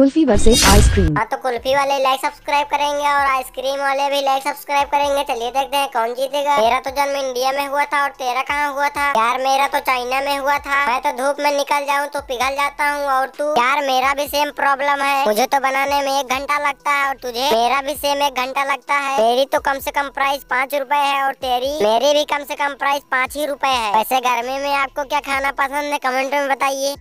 kulfi versus ice cream हाँ तो कुल्फी वाले लाइक सब्सक्राइब करेंगे और आइसक्रीम वाले भी लाइक सब्सक्राइब करेंगे चलिए देखते हैं कौन जीतेगा मेरा तो जन्म इंडिया में हुआ था और तेरा कहाँ हुआ था यार मेरा तो चाइना में हुआ था मैं तो धूप में निकल जाऊँ तो पिघल जाता हूँ और तू यार मेरा भी सेम प्रॉब्लम है मुझे तो बनाने में एक घंटा लगता है और तुझे मेरा भी सेम एक घंटा लगता है मेरी तो कम से कम प्राइस पाँच रूपए है और तेरी मेरी भी कम से कम प्राइस पाँच ही रूपए है वैसे गर्मी में आपको क्या खाना पसंद है कमेंट में बताइए